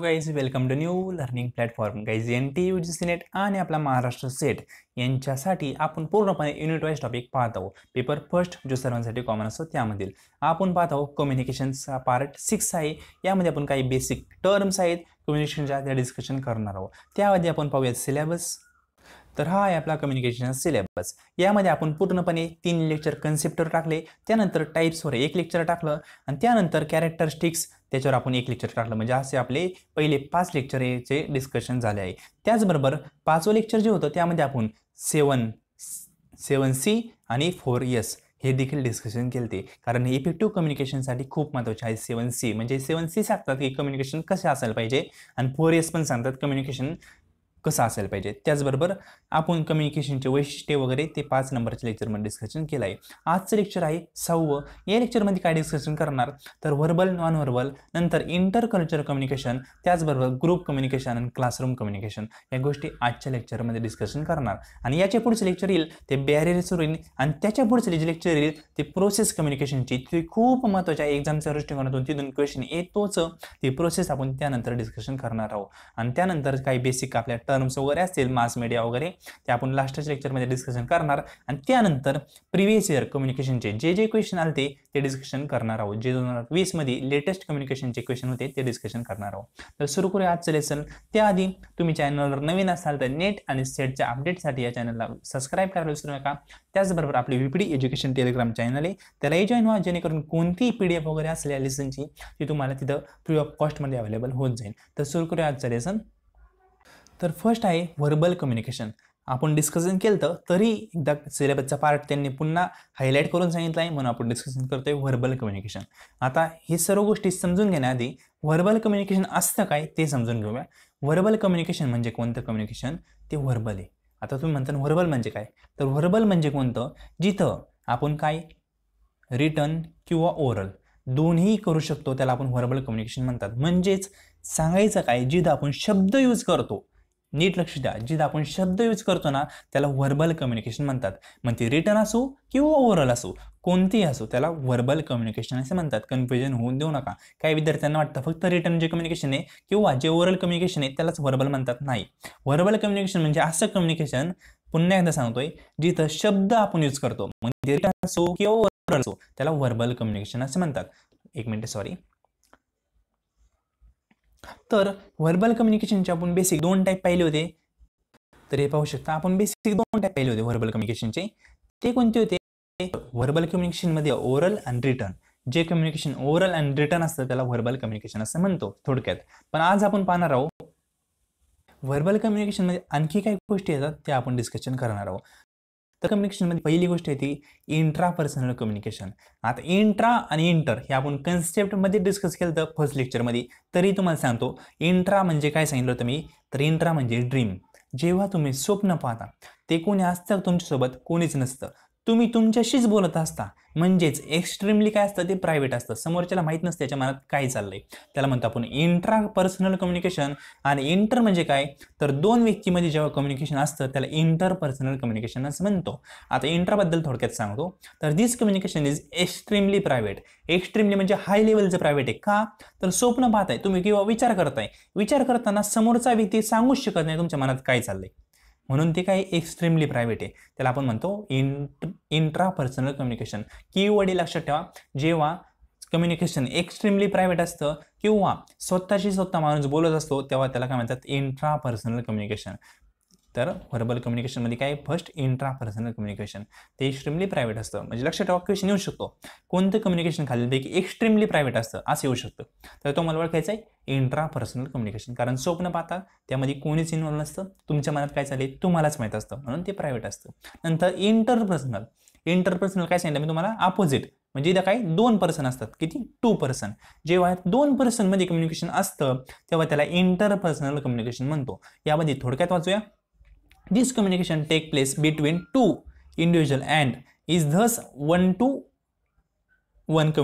Guys welcome to new learning platform guys N T U G NET आणि आपला Maharashtra set यांच्यासाठी आपण पूर्णपणे युनिट वाईज टॉपिक पाहत आहोत पेपर फर्स्ट जो सर्वांसाठी कॉमन असतो त्यामधील आपण पाहत आहोत कम्युनिकेशनचा पार्ट सिक्स आहे यामध्ये आपण काही बेसिक टर्म्स आहेत कम्युनिकेशनच्या त्या डिस्कशन करणार आहोत त्यामध्ये आपण पाहूयात सिलेबस तर हा आहे आपला कम्युनिकेशन सिलेबस यामध्ये आपण पूर्णपणे तीन लेक्चर कन्सेप्टवर टाकले त्यानंतर टाईप्सवर एक लेक्चर टाकलं आणि त्यानंतर कॅरेक्टरिस्टिक्स त्याच्यावर आपण एक लेक्चर टाकलं म्हणजे असे आपले पहिले पाच लेक्चरचे डिस्कशन झाले आहे त्याचबरोबर पाचवं लेक्चर जे होतं त्यामध्ये आपण सेवन सेवन सी आणि फोर एस हे देखील डिस्कशन केले ते कारण हे इफेक्टिव्ह कम्युनिकेशनसाठी खूप महत्त्वाचे आहे सेवन सी म्हणजे सेवन सी सांगतात की कम्युनिकेशन कसे असायला पाहिजे आणि फोर एस पण सांगतात कम्युनिकेशन कसं असायला पाहिजे त्याचबरोबर आपण कम्युनिकेशनचे वैशिष्ट्ये वगैरे ते पाच नंबरच्या लेक्चरमध्ये डिस्कशन केलं आहे आजचं लेक्चर आहे सहावं या लेक्चरमध्ये काय डिस्कशन करणार तर व्हर्बल नॉन व्हर्बल नंतर इंटर कल्चर कम्युनिकेशन त्याचबरोबर ग्रुप कम्युनिकेशन आणि क्लासरूम कम्युनिकेशन या गोष्टी आजच्या लेक्चरमध्ये डिस्कशन करणार आणि याच्या पुढचं लेक्चर येईल ते बॅरियर्स येईल आणि त्याच्या पुढचं जे लेक्चर येईल ते प्रोसेस कम्युनिकेशनची ती खूप महत्त्वाच्या एक्झामच्या दृष्टिकोनातून तिथून क्वेश्चन येतोच ती प्रोसेस आपण त्यानंतर डिस्कशन करणार आहोत आणि त्यानंतर काही बेसिक आपल्या टर्म्स वगैरे असतील मास मीडिया वगैरे ते आपण लास्टच्या लेक्चरमध्ये डिस्कशन करणार आणि त्यानंतर प्रिव्हियस इयर कम्युनिकेशनचे जे जे क्वेश्चन आले ते डिस्कशन करणार आहोत जे दोन हजार वीसमध्ये लेटेस्ट कम्युनिकेशनचे क्वेश्चन होते ते डिस्कशन करणार आहोत तर सुरू करूया आजचं लेसन त्याआधी तुम्ही चॅनलवर नवीन असाल तर नेट आणि सेटच्या अपडेटसाठी या चॅनलला सबस्क्राईब करायला विसरू नका त्याचबरोबर आपली व्हीपीडी एज्युकेशन टेलिग्राम चॅनल आहे त्यालाही जॉईन व्हा जेणेकरून कोणतीही पी डी एफ वगैरे असलेल्या लेसनची ती तुम्हाला तिथं फ्री ऑफ कॉस्टमध्ये अवेलेबल होत जाईल तर सुरू करूया आजचं लेसन तर फर्स्ट आहे व्हर्बल कम्युनिकेशन आपण डिस्कशन केलं तरी एकदा सिलेबसचा पार्ट त्यांनी पुन्हा हायलाईट करून सांगितलं आहे म्हणून आपण डिस्कशन करतोय व्हर्बल कम्युनिकेशन आता हे सर्व गोष्टी समजून घेण्याआधी व्हर्बल कम्युनिकेशन असतं काय ते समजून घेऊया व्हर्बल कम्युनिकेशन म्हणजे कोणतं कम्युनिकेशन ते व्हर्बल आहे आता तुम्ही म्हणता व्हर्बल म्हणजे काय तर व्हर्बल म्हणजे कोणतं जिथं आपण काय रिटर्न किंवा ओरल दोन्ही करू शकतो त्याला आपण व्हर्बल कम्युनिकेशन म्हणतात म्हणजेच सांगायचं काय जिथं आपण शब्द यूज करतो नीट लक्ष द्या जिथं आपण शब्द यूज करतो ना त्याला व्हर्बल कम्युनिकेशन म्हणतात म्हणजे रिटर्न असो किंवा ओव्हरऑल असो कोणतीही असो त्याला व्हर्बल कम्युनिकेशन असे म्हणतात कन्फ्युजन होऊन देऊ नका काही विद्यार्थ्यांना वाटतं फक्त रिटर्न जे कम्युनिकेशन आहे किंवा जे ओव्हरऑल कम्युनिकेशन आहे त्यालाच व्हर्बल म्हणतात नाही व्हर्बल कम्युनिकेशन म्हणजे असं कम्युनिकेशन पुन्हा एकदा सांगतोय जिथं शब्द आपण यूज करतो म्हणजे रिटर्न असो किंवा ओव्हरऑल असो त्याला व्हर्बल कम्युनिकेशन असे म्हणतात एक मिनिट सॉरी तर व्हर्बल कम्युनिकेशनचे आपण बेसिक दोन टाईप पाहिले होते तर हे पाहू शकता आपण बेसिक दोन टाईप पाहिले होते व्हर्बल कम्युनिकेशनचे ते कोणते होते व्हर्बल कम्युनिकेशनमध्ये ओरल अँड रिटर्न जे कम्युनिकेशन ओरल अँड रिटर्न असतं त्याला व्हर्बल कम्युनिकेशन असं म्हणतो थोडक्यात पण आज आपण पाहणार आहोत व्हर्बल कम्युनिकेशनमध्ये आणखी काही गोष्टी येतात त्या आपण डिस्कशन करणार आहोत तर मध्ये पहिली गोष्ट येते इंट्रा पर्सनल कम्युनिकेशन आता इंट्रा आणि इंटर हे आपण मध्ये डिस्कस केलं तर फर्स्ट लेक्चरमध्ये तरी तुम्हाला सांगतो इंट्रा म्हणजे काय सांगितलं होतं मी तर इंट्रा म्हणजे ड्रीम जेव्हा तुम्ही स्वप्न पाहता ते कोणी असतं तुमच्यासोबत कोणीच नसतं तुम्ही तुमच्याशीच बोलत असता म्हणजेच एक्स्ट्रीमली काय असतं ते प्रायव्हेट असतं समोरच्याला माहीत नसतं त्याच्या मनात काय चाललंय त्याला म्हणतो आपण इंट्रा पर्सनल कम्युनिकेशन आणि इंटर म्हणजे काय तर दोन व्यक्तीमध्ये जेव्हा कम्युनिकेशन असतं त्याला इंटर पर्सनल कम्युनिकेशन असं म्हणतो आता इंट्राबद्दल थोडक्यात सांगतो तर this communication is extremely private extremely म्हणजे हाय लेवलचं प्रायव्हेट आहे का तर स्वप्न पाहताय तुम्ही किंवा विचार करताय विचार करताना समोरचा व्यक्ती सांगूच शकत नाही तुमच्या मनात काय चाललंय म्हणून ते काय एक्स्ट्रीमली प्रायव्हेट आहे त्याला आपण म्हणतो इंट इंट्रापर्सनल पर्सनल कम्युनिकेशन वडी लक्षात ठेवा जेव्हा कम्युनिकेशन एक्स्ट्रीमली प्रायव्हेट असतं किंवा स्वतःशी स्वतः माणूस बोलत असतो तेव्हा त्याला काय म्हणतात इंट्रापर्सनल कम्युनिकेशन तर व्हर्बल कम्युनिकेशनमध्ये काय फर्स्ट इंट्रा पर्सनल कम्युनिकेशन ते एक्स्ट्रीमली प्रायव्हेट असतं म्हणजे लक्षात ठेवा क्वेश्चन येऊ शकतो कोणतं कम्युनिकेशन खालीलपैकी एक्स्ट्रीमली प्रायव्हेट असतं असं येऊ शकतं तर तो मला ओळखायचं आहे इंट्रा पर्सनल कम्युनिकेशन कारण स्वप्न पाहता त्यामध्ये कोणीच इन्व्हॉल्व नसतं तुमच्या मनात काय चालेल तुम्हालाच माहीत असतं म्हणून ते प्रायव्हेट असतं नंतर इंटरपर्सनल इंटरपर्सनल काय सांगितलं मी तुम्हाला अपोजिट म्हणजे इथं काय दोन पर्सन असतात किती टू पर्सन जेव्हा दोन पर्सनमध्ये कम्युनिकेशन असतं तेव्हा त्याला इंटरपर्सनल कम्युनिकेशन म्हणतो यामध्ये थोडक्यात वाचूया This communication take place between two individual and is thus one to One to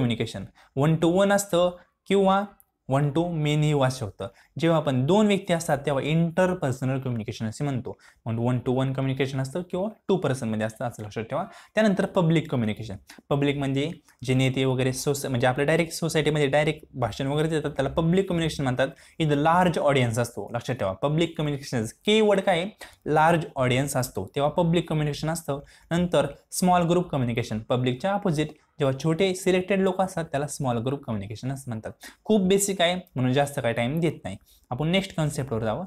one as the Q one. One to many ही होतं जेव्हा आपण दोन व्यक्ती असतात तेव्हा इंटरपर्सनल कम्युनिकेशन असे म्हणतो म्हणून वन टू वन कम्युनिकेशन असतं किंवा टू पर्सनमध्ये असतं असं लक्षात ठेवा त्यानंतर पब्लिक कम्युनिकेशन पब्लिक म्हणजे जे नेते वगैरे सोस म्हणजे आपल्या डायरेक्ट सोसायटीमध्ये डायरेक्ट भाषण वगैरे देतात त्याला पब्लिक कम्युनिकेशन म्हणतात इथं लार्ज ऑडियन्स असतो लक्षात ठेवा पब्लिक कम्युनिकेशन के वर्ड काय लार्ज ऑडियन्स असतो तेव्हा पब्लिक कम्युनिकेशन असतं नंतर स्मॉल ग्रुप कम्युनिकेशन पब्लिकच्या अपोजिट जेव्हा छोटे सिलेक्टेड लोक असतात त्याला स्मॉल ग्रुप कम्युनिकेशन असं म्हणतात खूप बेसिक आहे म्हणून जास्त काय टाईम देत नाही आपण नेक्स्ट कॉन्सेप्टवर जावं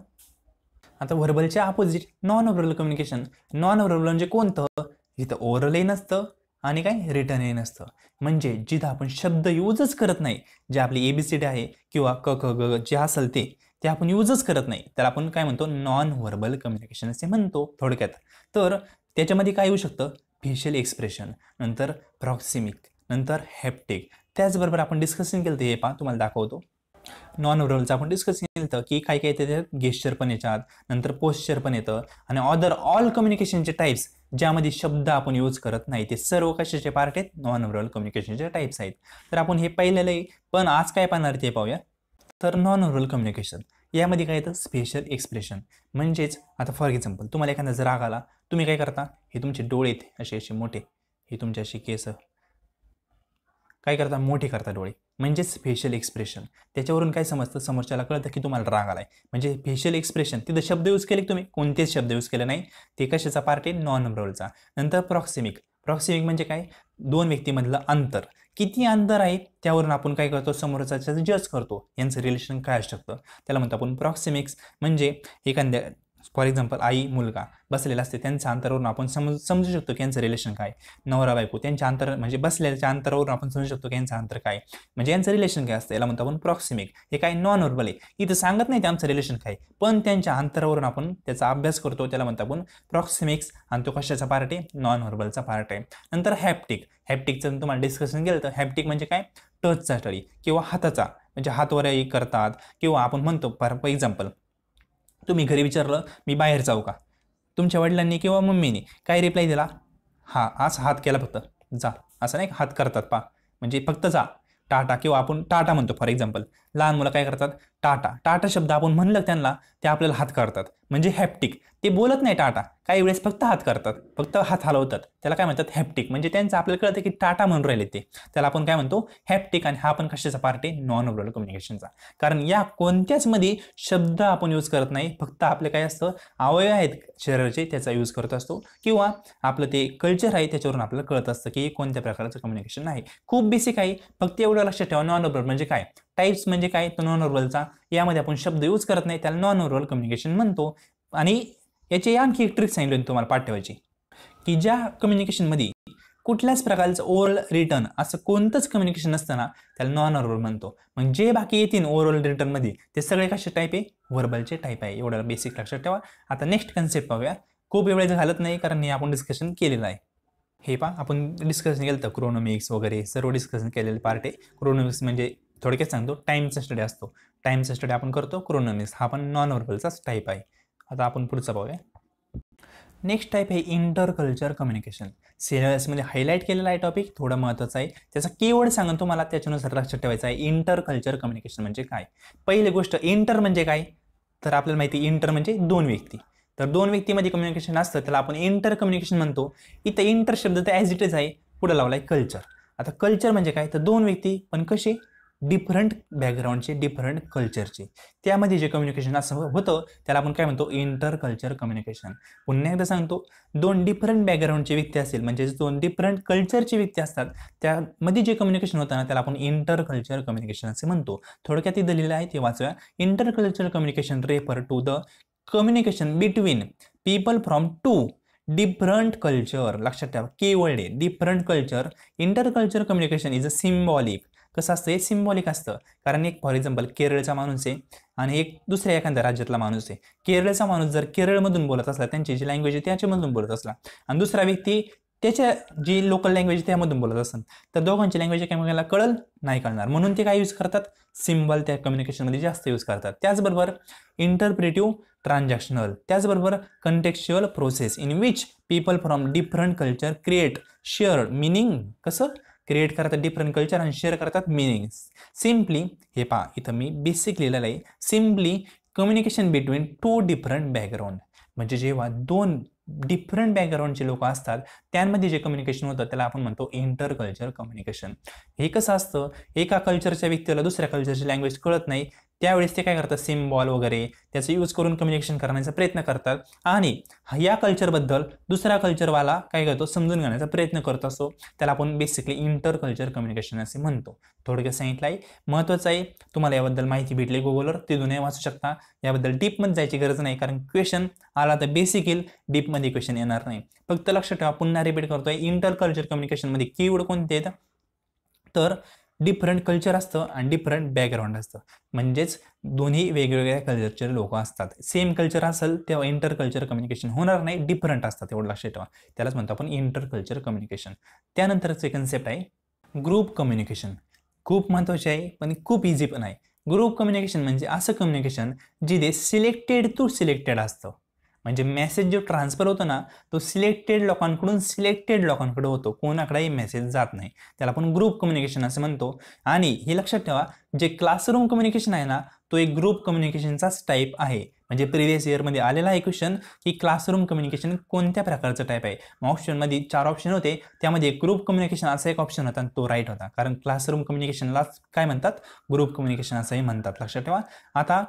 आता व्हर्बलच्या opposite non verbal communication non verbal म्हणजे कोणतं जिथं ओरलही नसतं आणि काय रिटर्नही नसतं म्हणजे जिथं आपण शब्द यूजच करत नाही जे आपली ए बी सी डी आहे किंवा क ख ग जे असेल ते ते आपण यूजच करत नाही तर आपण काय म्हणतो नॉन व्हर्बल कम्युनिकेशन असे म्हणतो थोडक्यात तर त्याच्यामध्ये काय येऊ शकतं फेशियल एक्सप्रेशन नंतर प्रॉक्सिमिक नंतर हॅप्टिक त्याचबरोबर आपण डिस्कशन केलं हे पहा तुम्हाला दाखवतो नॉन ओरलचं आपण डिस्कशन केलं होतं की काय काही त्याच्यात गेस्चर पण येतात नंतर पोस्चर पण येतं आणि ऑदर ऑल कम्युनिकेशनचे टाईप्स ज्यामध्ये शब्द आपण यूज करत नाही ते सर्व कशाचे पार्ट आहेत नॉन ओरल कम्युनिकेशनचे टाईप्स आहेत तर आपण हे पाहिलेलं आहे पण आज काय पाहणार ते पाहूया तर नॉन ओरल कम्युनिकेशन यामध्ये काय येतं स्पेशल एक्सप्रेशन म्हणजेच आता फॉर एक्झाम्पल तुम्हाला एखादा जर राग आला तुम्ही काय करता हे तुमचे डोळे असे असे मोठे हे तुमचे असे केस काय करता मोठे करता डोळे म्हणजे स्पेशल एक्सप्रेशन त्याच्यावरून काय समजतं समोरच्याला कळतं की तुम्हाला राग आलाय म्हणजे फेशियल एक्सप्रेशन तिथं शब्द यूज केले तुम्ही कोणतेच शब्द यूज केले नाही ते कशाचा पार्ट आहे नॉन नंबरवरचा नंतर प्रॉक्सिमिक प्रॉक्सिमिक म्हणजे काय दोन व्यक्तीमधलं अंतर किती अंतर आहे त्यावरून आपण काय करतो समोरचा जज करतो यांचं रिलेशन काय असू शकतं त्याला म्हणतो आपण प्रॉक्सिमिक्स म्हणजे एखाद्या फॉर एक्झाम्पल आई मुलगा बसलेला असते त्यांच्या अंतरावरून आपण समज समजू शकतो की यांचं रिलेशन काय नवरा बायको त्यांच्या अंतर म्हणजे बसलेल्याच्या अंतरावरून आपण समजू शकतो की यांचं अंतर काय म्हणजे यांचं रिलेशन काय असतं याला म्हणतो आपण प्रॉक्सिमिक हे काय नॉन वर्बल आहे इथं सांगत नाही ते आमचं रिलेशन काय पण त्यांच्या अंतरावरून आपण त्याचा अभ्यास करतो त्याला म्हणतो आपण प्रॉक्सिमिक्स आणि तो कशाचा पार्ट आहे नॉन वर्बलचा पार्ट आहे नंतर हॅप्टिक हॅप्टिकचं तुम्हाला डिस्कशन केलं तर हॅप्टिक म्हणजे काय टचचा स्टडी किंवा हाताचा म्हणजे हातवरही करतात किंवा आपण म्हणतो फॉर एक्झाम्पल तुम्ही घरी विचारलं मी बाहेर जाऊ का तुमच्या वडिलांनी किंवा मम्मीने काय रिप्लाय दिला हां आज हात केला फक्त जा असं नाही हात करतात पा म्हणजे फक्त जा टाटा किंवा आपण टाटा म्हणतो फॉर एक्झाम्पल लहान मुलं काय करतात टाटा टाटा शब्द आपण म्हणलं त्यांना ते आपल्याला हात करतात म्हणजे हॅप्टिक ते बोलत नाही टाटा काही वेळेस फक्त हात करतात फक्त हात हलवतात त्याला काय म्हणतात हॅप्टिक म्हणजे त्यांचं आपल्याला कळतं की टाटा म्हणून राहिले ते त्याला आपण काय म्हणतो हॅप्टिक आणि हा आपण कशाचा पार्ट आहे नॉन ओरल कम्युनिकेशनचा कारण या कोणत्याच मध्ये शब्द आपण यूज करत नाही फक्त आपले काय असतं अवयव आहेत शरीराचे त्याचा यूज करत असतो किंवा आपलं ते कल्चर आहे त्याच्यावरून आपल्याला कळत असतं की कोणत्या प्रकारचं कम्युनिकेशन आहे खूप बेसिक आहे फक्त एवढं लक्षात ठेवा नॉन ओरल म्हणजे काय टाइप्स म्हणजे काय तर नॉन ऑर्बलचा यामध्ये आपण शब्द यूज करत नाही त्याला नॉन ओरल कम्युनिकेशन म्हणतो आणि याची आणखी एक ट्रिक सांगितली तुम्हाला पाठ ठेवायची की ज्या कम्युनिकेशनमध्ये कुठल्याच प्रकारचं ओरल रिटर्न असं कोणतंच कम्युनिकेशन नसताना त्याला नॉन ओरल म्हणतो म्हणजे जे बाकी येतील ओरल रिटर्नमध्ये ते सगळे कसे टाईप आहे वर्बलचे टाईप आहे एवढं बेसिक लक्षात ठेवा आता नेक्स्ट कन्सेप्ट पाहूया खूप वेळेचं घालत नाही कारण हे आपण डिस्कशन केलेलं आहे हे पहा आपण डिस्कशन केलं तर क्रोनॉमिक्स वगैरे सर्व डिस्कशन केलेले पार्ट आहे क्रोनोमिक्स म्हणजे थोडक्यात सांगतो टाईमचा स्टडी असतो टाईमचा स्टडी आपण करतो क्रोनॉमिक्स हा पण नॉन वर्बलचाच टाईप आहे आता आपण पुढचा पाहूया नेक्स्ट टाईप आहे इंटर कल्चर कम्युनिकेशन सिलेबसमध्ये हायलाईट केलेला आहे टॉपिक थोडं महत्त्वाचं आहे त्याचा कीवर्ड सांगून तुम्हाला त्याच्यानुसार लक्षात ठेवायचं आहे इंटरकल्चर कम्युनिकेशन म्हणजे काय पहिली गोष्ट इंटर म्हणजे काय तर आपल्याला माहिती इंटर म्हणजे दोन व्यक्ती तर दोन व्यक्तीमध्ये कम्युनिकेशन असतं त्याला आपण इंटर कम्युनिकेशन म्हणतो इथं इंटर शब्द तर ॲज इट इज आहे पुढे लावला आहे कल्चर आता कल्चर म्हणजे काय तर दोन व्यक्ती पण कशी डिफरंट बॅकग्राऊंडचे डिफरंट कल्चरचे त्यामध्ये जे कम्युनिकेशन असं होतं त्याला आपण काय म्हणतो इंटर कल्चर कम्युनिकेशन पुन्हा एकदा सांगतो दोन डिफरंट बॅकग्राऊंडचे व्यक्ती असतील म्हणजे दोन डिफरंट कल्चरचे व्यक्ती असतात त्यामध्ये जे कम्युनिकेशन होतं ना त्याला आपण इंटर कल्चर कम्युनिकेशन असे म्हणतो थोडक्यात ते दिलेलं आहे ते वाचूया inter culture communication refer to the communication between people from two different culture लक्षात ठेवा केवळ different culture inter culture communication is a symbolic कसं असतं हे सिम्बॉलिक असतं कारण एक फॉर एक्झाम्पल केरळचा माणूस आहे आणि एक दुसऱ्या एखाद्या राज्यातला माणूस आहे केरळचा माणूस जर केरळमधून बोलत असला त्यांची जी लँग्वेज आहे त्याच्यामधून बोलत असला आणि दुसरा व्यक्ती त्याच्या जी लोकल लँग्वेज आहे त्यामधून बोलत असतात तर दोघांची लँग्वेज एकमेकांना कळल नाही कळणार म्हणून ते काय यूज करतात सिम्बल त्या कम्युनिकेशनमध्ये जास्त यूज करतात त्याचबरोबर इंटरप्रेटिव्ह ट्रान्झॅक्शनल त्याचबरोबर contextual process in which people from different culture create share meaning कसं क्रिएट करतात डिफरंट कल्चर आणि शेअर करतात मिनिंग सिम्पली हे पहा इथं मी बेसिक लिहिलेलं आहे simply communication between two different background म्हणजे जेव्हा दोन डिफरंट बॅकग्राऊंडचे लोक असतात त्यांमध्ये जे कम्युनिकेशन होतं त्याला आपण म्हणतो इंटर कल्चर कम्युनिकेशन हे कसं असतं एका कल्चरच्या व्यक्तीला दुसऱ्या कल्चरची लँग्वेज कळत नाही त्यावेळेस ते काय करतात सिम्बॉल वगैरे त्याचा यूज करून कम्युनिकेशन करण्याचा प्रयत्न करतात आणि या कल्चरबद्दल दुसरा कल्चरवाला काय करतो समजून घेण्याचा प्रयत्न करत असो त्याला आपण बेसिकली इंटर कल्चर कम्युनिकेशन असे म्हणतो थोडक्यात सांगितलं आहे महत्त्वाचं आहे तुम्हाला याबद्दल माहिती भेटली गुगलवर ते दोन्ही वाचू शकता याबद्दल डीपमध्ये जायची गरज नाही कारण क्वेश्चन आला तर बेसिक येईल डीपमध्ये क्वेश्चन येणार नाही फक्त लक्षात ठेवा पुन्हा रिपीट करतोय इंटर कल्चर कम्युनिकेशनमध्ये कीवर्ड कोणते आहेत तर डिफरंट कल्चर असतं आणि डिफरंट बॅकग्राऊंड असतं म्हणजेच दोन्ही वेगवेगळ्या कल्चरचे लोक असतात सेम कल्चर असेल तेव्हा इंटर कल्चर कम्युनिकेशन होणार नाही डिफरंट असतात एवढं लक्षात ठेवा त्यालाच म्हणतो आपण इंटर कल्चर कम्युनिकेशन त्यानंतरचे कन्सेप्ट आहे ग्रुप कम्युनिकेशन खूप महत्त्वाचे आहे पण खूप इझी पण आहे ग्रुप कम्युनिकेशन म्हणजे असं कम्युनिकेशन जिथे सिलेक्टेड टू सिलेक्टेड असतं म्हणजे मेसेज जो ट्रान्सफर होतो ना तो सिलेक्टेड लोकांकडून सिलेक्टेड लोकांकडे होतो कोणाकडेही मेसेज जात नाही त्याला आपण ग्रुप कम्युनिकेशन असं म्हणतो आणि हे लक्षात ठेवा जे क्लासरूम कम्युनिकेशन आहे ना तो एक ग्रुप कम्युनिकेशनचाच टाईप आहे म्हणजे प्रिव्हियस इयरमध्ये आलेला आहे क्वेश्चन की क्लासरूम कम्युनिकेशन कोणत्या प्रकारचं टाईप आहे मग ऑप्शनमध्ये चार ऑप्शन होते त्यामध्ये ग्रुप कम्युनिकेशन असा एक ऑप्शन होता आणि तो राईट होता कारण क्लासरूम कम्युनिकेशनला काय म्हणतात ग्रुप कम्युनिकेशन असंही म्हणतात लक्षात ठेवा आता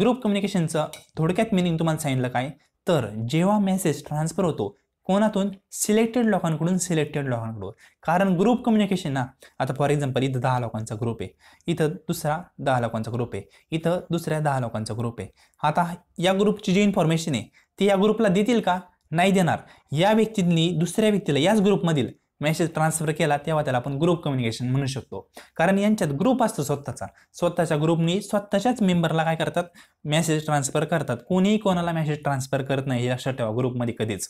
ग्रुप कम्युनिकेशनचं थोडक्यात मिनिंग तुम्हाला सांगितलं काय तर जेव्हा मेसेज ट्रान्सफर होतो कोणातून सिलेक्टेड लोकांकडून सिलेक्टेड लोकांकडून कारण ग्रुप कम्युनिकेशन ना आता फॉर एक्झाम्पल इथं दहा लोकांचा ग्रुप आहे इथं दुसरा दहा लोकांचा ग्रुप आहे इथं दुसऱ्या दहा लोकांचा ग्रुप आहे आता या ग्रुपची जी इन्फॉर्मेशन आहे ती या ग्रुपला देतील का नाही देणार या व्यक्तींनी दुसऱ्या व्यक्तीला याच ग्रुपमधील मेसेज ट्रान्सफर केला तेव्हा त्याला आपण ग्रुप कम्युनिकेशन म्हणू शकतो कारण यांच्यात ग्रुप असतो स्वतःचा स्वतःच्या ग्रुपनी स्वतःच्याच मेंबरला काय करतात मेसेज ट्रान्सफर करतात कोणीही कोणाला मेसेज ट्रान्सफर करत नाही लक्षात ठेवा ग्रुपमध्ये कधीच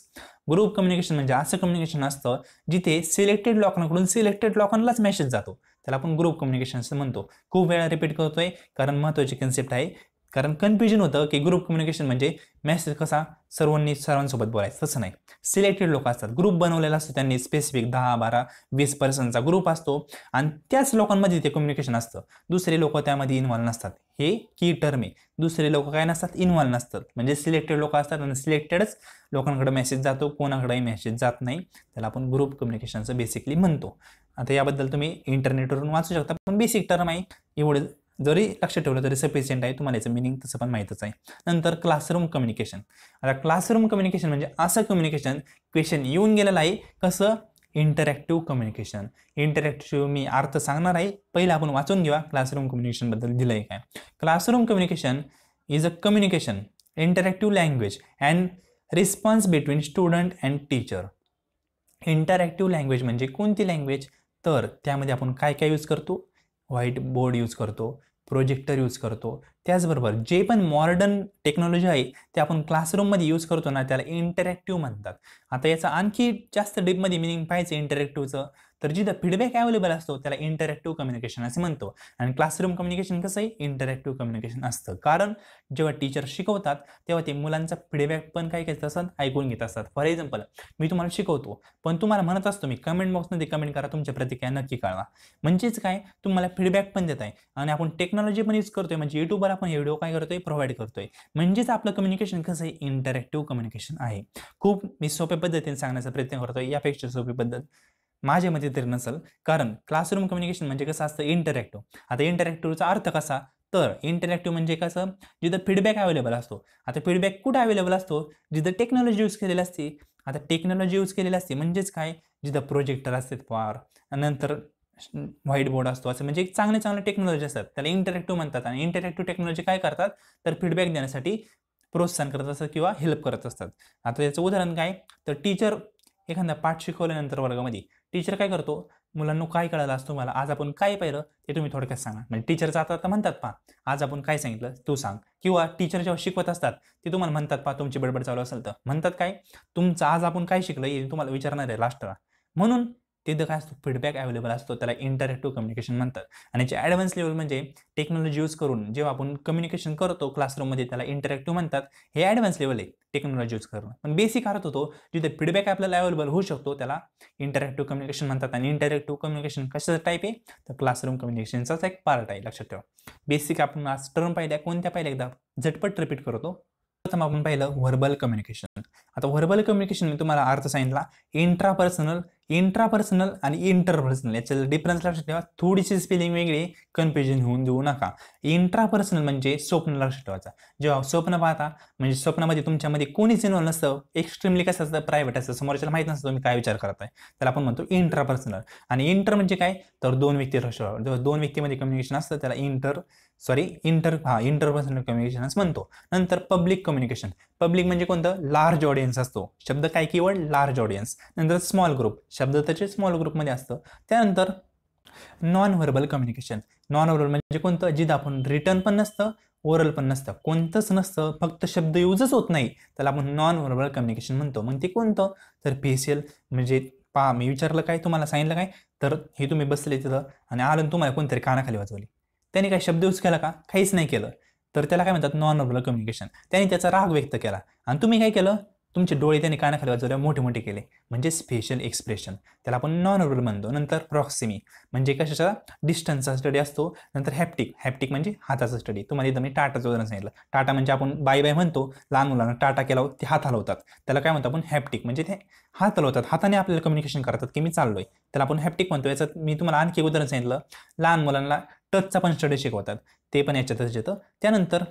ग्रुप कम्युनिकेशन म्हणजे असं कम्युनिकेशन असतं जिथे सिलेक्टेड लोकांकडून सिलेक्टेड लोकांनाच मेसेज जातो त्याला आपण ग्रुप कम्युनिकेशन असं म्हणतो खूप वेळा रिपीट करतोय कारण महत्त्वाची कन्सेप्ट आहे कारण कन्फ्युजन होतं की ग्रुप कम्युनिकेशन म्हणजे मेसेज कसा सर्वांनी सर्वांसोबत बोलायचं तसं नाही सिलेक्टेड लोक असतात ग्रुप बनवलेला असतो त्यांनी स्पेसिफिक दहा बारा वीस पर्सनचा ग्रुप असतो आणि त्याच लोकांमध्ये ते कम्युनिकेशन असतं दुसरे लोक त्यामध्ये इन्व्हॉल्व नसतात हे की टर्म आहे दुसरे लोक काय नसतात इन्व्हॉल्व नसतात म्हणजे सिलेक्टेड लोक असतात आणि सिलेक्टेडच लोकांकडे मेसेज जातो कोणाकडेही मेसेज जात नाही त्याला आपण ग्रुप कम्युनिकेशनचं बेसिकली म्हणतो आता याबद्दल तुम्ही इंटरनेटवरून वाचू शकता पण बेसिक टर्म आहे एवढं जरी लक्षात ठेवलं तरी सफिशियंट आहे तुम्हाला याचं मिनिंग तसं पण माहितच आहे नंतर क्लासरूम कम्युनिकेशन आता क्लासरूम कम्युनिकेशन म्हणजे असं कम्युनिकेशन क्वेश्चन येऊन गेलेलं आहे कसं इंटरॅक्टिव्ह कम्युनिकेशन इंटरॅक्टिव्ह मी अर्थ सांगणार आहे पहिलं आपण वाचून घेऊया क्लासरूम कम्युनिकेशनबद्दल दिलं आहे काय classroom communication is a communication interactive language and response between student and teacher interactive language म्हणजे कोणती लँग्वेज तर त्यामध्ये आपण काय काय यूज करतो व्हाईट बोर्ड यूज करतो प्रोजेक्टर यूज करतो त्याचबरोबर जे पण मॉडर्न टेक्नॉलॉजी आहे ते आपण क्लासरूममध्ये यूज करतो ना त्याला इंटरॅक्टिव्ह म्हणतात आता याचा आणखी जास्त डीपमध्ये मिनिंग पाहिजे इंटरॅक्टिव्हचं तर जिथं फीडबॅक अवेलेबल असतो त्याला इंटरॅक्टिव्ह कम्युनिकेशन असे म्हणतो आणि क्लासरूम कम्युनिकेशन कसं आहे इंटरॅक्टिव्ह कम्युनिकेशन असतं कारण जेव्हा टीचर शिकवतात तेव्हा ते मुलांचा फीडबॅक पण काय करत असतात ऐकून घेत असतात फॉर एक्झाम्पल मी तुम्हाला शिकवतो पण तुम्हाला म्हणत असतो मी कमेंट बॉक्समध्ये कमेंट करा तुमच्या प्रतिक्रिया नक्की कळवा म्हणजेच काय तुम्हाला फीडबॅक पण देत आहे आणि आपण टेक्नॉलॉजी पण यूज करतोय म्हणजे युट्यूबवर आपण व्हिडिओ काय करतोय प्रोव्हाइड करतोय म्हणजेच आपलं कम्युनिकेशन कसं आहे इंटरॅक्टिव्ह कम्युनिकेशन आहे खूप मी सोप्या पद्धतीने सांगण्याचा प्रयत्न करतोय यापेक्षा सोपी पद्धत माझ्या मते तरी नसेल कारण क्लासरूम कम्युनिकेशन म्हणजे कसं असतं इंटरॅक्टिव्ह आता इंटरॅक्टिव्हचा अर्थ कसा तर इंटरॅक्टिव्ह म्हणजे कसं जिथं फीडबॅक अवेलेबल असतो आता फीडबॅक कुठं अवेलेबल असतो जिथं टेक्नॉलॉजी यूज केलेली असते आता टेक्नॉलॉजी यूज केलेली असते म्हणजेच काय जिथं प्रोजेक्टर असतात पॉवर नंतर व्हाईट बोर्ड असतो असं म्हणजे एक चांगले चांगले टेक्नॉलॉजी असतात त्याला इंटरॅक्टिव्ह म्हणतात आणि इंटरॅक्टिव्ह टेक्नॉलॉजी काय करतात तर फीडबॅक देण्यासाठी प्रोत्साहन करत असतात किंवा हेल्प करत असतात आता याचं उदाहरण काय तर टीचर एखादा पाठ शिकवल्यानंतर वर्गामध्ये टीचर काय करतो मुलांना काय कळालं असतो मला आज आपण काय पाहिलं ते तुम्ही थोडक्यात सांगा म्हणजे टीचरचं आता तर म्हणतात पा आज आपण काय सांगितलं तू सांग किंवा टीचर जेव्हा शिकवत असतात ते तुम्हाला म्हणतात पा तुमची बडबड चालू असेल तर म्हणतात काय तुमचं आज आपण काय शिकलं हे तुम्हाला विचारणार आहे लास्टला म्हणून तिथं काय असतो फीडबॅक अवेलेबल असतो त्याला इंटरॅक्टिव्ह कम्युनिकेशन म्हणतात आणि जे ॲडव्हान्स लेवल म्हणजे टेक्नॉलॉजी यूज करून जेव्हा आपण कम्युनिकेशन करतो क्लासरूममध्ये त्याला इंटरॅक्टिव्ह म्हणतात हे ॲडव्हान्स लेवल आहे टेक्नॉलॉजी यूज करून पण बेसिक अर्थ होतो जिथे फीडबॅक आपल्याला अवेलेबल होऊ शकतो त्याला इंटरॅक्टिव्ह कम्युनिकेशन म्हणतात आणि इंटरॅक्टिव्ह कम्युनिकेशन कशाचा टाईप आहे तर क्लासरूम कम्युनिकेशनचाच एक पार्ट आहे लक्षात ठेवा बेसिक आपण आज टर्म पाहिल्या कोणत्या पाहिल्या एकदा झटपट रिपीट करतो प्रथम आपण पाहिलं व्हर्बल कम्युनिकेशन आता व्हर्बल कम्युनिकेशन मी तुम्हाला अर्थ सांगितला इंट्रापर्सनल इंट्रापर्सनल आणि इंटरपर्सनल याच्या डिफरन्स लक्षात ठेवा थोडीशी स्पेलिंग वेगळी कन्फ्युजन होऊन देऊ नका इंट्रापर्सनल म्हणजे स्वप्न लक्षात ठेवायचा जेव्हा स्वप्न पाहता म्हणजे स्वप्नामध्ये तुमच्यामध्ये कोणीच इन्व्हॉल्व नसतं एक्स्ट्रीमली कसं असतं प्रायव्हेट असतं समोरच्याला माहीत नसतं तुम्ही काय विचार करत आहे त्याला आपण म्हणतो इंट्रापर्सनल आणि इंटर म्हणजे काय तर दोन व्यक्ती लक्षात जेव्हा दोन व्यक्तीमध्ये कम्युनिकेशन असतं त्याला इंटर सॉरी इंटर हा इंटरपर्सनल असं म्हणतो नंतर पब्लिक कम्युनिकेशन पब्लिक म्हणजे कोणतं लार्ज ऑडियन्स असतो शब्द काय कीवर्ड लार्ज ऑडियन्स नंतर स्मॉल ग्रुप शब्द त्याचे स्मॉल ग्रुपमध्ये असतं त्यानंतर non verbal communication non oral म्हणजे कोणतं जिथं आपण रिटर्न पण नसतं ओरल पण नसतं कोणतंच नसतं फक्त शब्द यूजच होत नाही त्याला आपण नॉन ओरल कम्युनिकेशन म्हणतो मग ते कोणतं तर एल म्हणजे पा मी विचारलं काय तुम्हाला सांगितलं काय तर हे तुम्ही बसले तिथं आणि आलं तुम्हाला कोणतरी कानाखाली वाजवली त्याने काय शब्द यूज केला का काहीच नाही केलं तर त्याला काय म्हणतात नॉन ओरल कम्युनिकेशन त्याने त्याचा राग व्यक्त केला आणि तुम्ही काय केलं तुमचे डोळे त्याने खाली बाजूला मोठे मोठे केले म्हणजे स्पेशल एक्सप्रेशन त्याला आपण नॉन रुरल म्हणतो नंतर प्रॉक्सिमी म्हणजे कशाचा डिस्टन्सचा स्टडी असतो नंतर हॅप्टिक हॅप्टिक म्हणजे हाताचा स्टडी तुम्हाला एकदम मी टाटाचं उदाहरण सांगितलं टाटा म्हणजे आपण बाय बाय म्हणतो लहान मुलांना टाटा केला ते हात हलवतात त्याला काय म्हणतो आपण हॅप्टिक म्हणजे ते हात हलवतात हाताने आपल्याला कम्युनिकेशन करतात की मी चाललोय त्याला आपण हॅप्टिक म्हणतो याचं मी तुम्हाला आणखी उदाहरण सांगितलं लहान मुलांना टचचा पण स्टडी शिकवतात ते पण याच्यातच येतं त्यानंतर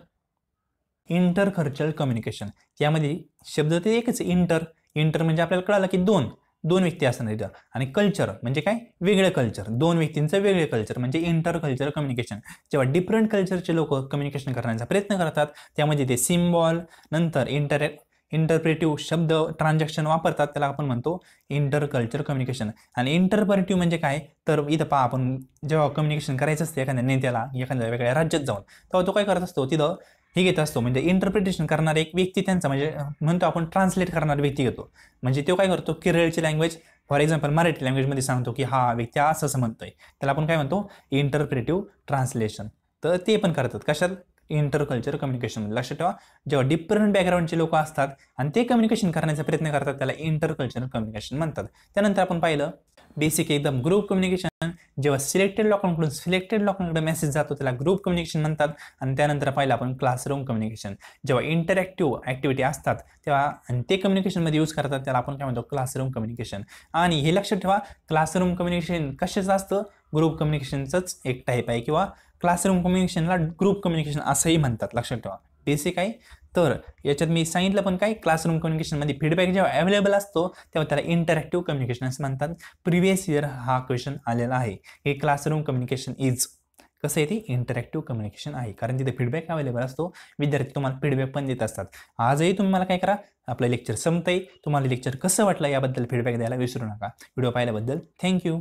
इंटरखर्चल कम्युनिकेशन यामध्ये शब्द ते एकच इंटर इंटर म्हणजे आपल्याला कळालं की दोन दोन व्यक्ती असतात इथं आणि कल्चर म्हणजे काय वेगळं कल्चर दोन व्यक्तींचं वेगळे कल्चर म्हणजे इंटर कल्चर कम्युनिकेशन जेव्हा डिफरंट कल्चरचे लोक कम्युनिकेशन करण्याचा प्रयत्न करतात त्यामध्ये ते सिम्बॉल नंतर इंटर इंटरप्रेटिव्ह शब्द ट्रान्झॅक्शन वापरतात त्याला आपण म्हणतो इंटर कल्चर कम्युनिकेशन आणि इंटरप्रेटिव्ह म्हणजे काय तर इथं पहा आपण जेव्हा कम्युनिकेशन करायचं असतं एखाद्या नेत्याला एखाद्या वेगळ्या राज्यात जाऊन तेव्हा तो काय करत असतो तिथं हे घेत असतो म्हणजे इंटरप्रिटेशन करणारा एक व्यक्ती त्यांचा म्हणजे म्हणतो आपण ट्रान्सलेट करणारा व्यक्ती घेतो म्हणजे तो काय करतो केरळची लँग्वेज फॉर एक्झाम्पल मराठी लँग्वेजमध्ये सांगतो की हा व्यक्ती असं असं म्हणतोय त्याला आपण काय म्हणतो इंटरप्रेटिव्ह ट्रान्सलेशन तर ते पण करतात कशात इंटरकल्चर कम्युनिकेशन लक्षात ठेवा जेव्हा डिफरंट बॅकग्राऊंडचे लोक असतात आणि ते कम्युनिकेशन करण्याचा प्रयत्न करतात त्याला इंटरकल्चरल कम्युनिकेशन म्हणतात त्यानंतर आपण पाहिलं बेसिक एकदम ग्रुप कम्युनिकेशन जेव्हा सिलेक्टेड लोकांकडून सिलेक्टेड लोकांकडे मेसेज जातो त्याला ग्रुप कम्युनिकेशन म्हणतात आणि त्यानंतर पाहिलं आपण क्लासरूम कम्युनिकेशन जेव्हा इंटरॅक्टिव्ह ॲक्टिव्हिटी असतात तेव्हा आणि ते कम्युनिकेशनमध्ये यूज करतात त्याला आपण काय म्हणतो क्लासरूम कम्युनिकेशन आणि हे लक्षात ठेवा क्लासरूम कम्युनिकेशन कशाचं असतं ग्रुप कम्युनिकेशनचंच एक टाईप आहे किंवा क्लासरूम कम्युनिकेशनला ग्रुप कम्युनिकेशन असंही म्हणतात लक्षात ठेवा बेसिक आहे तर याच्यात मी सांगितलं पण काय क्लासरूम कम्युनिकेशनमध्ये फीडबॅक जेव्हा अवेलेबल असतो तेव्हा त्याला इंटरॅक्टिव्ह कम्युनिकेशन असं म्हणतात प्रिव्हियस इयर हा क्वेश्चन आलेला आहे हे क्लासरूम कम्युनिकेशन इज कसं आहे ते इंटरॅक्टिव्ह कम्युनिकेशन आहे कारण तिथे फीडबॅक अवेलेबल असतो विद्यार्थी तुम्हाला फीडबॅक पण देत असतात आजही तुम्ही मला काय करा आपलं लेक्चर संपतंय तुम्हाला लेक्चर कसं वाटलं याबद्दल फीडबॅक द्यायला विसरू नका व्हिडिओ पाहिल्याबद्दल थँक्यू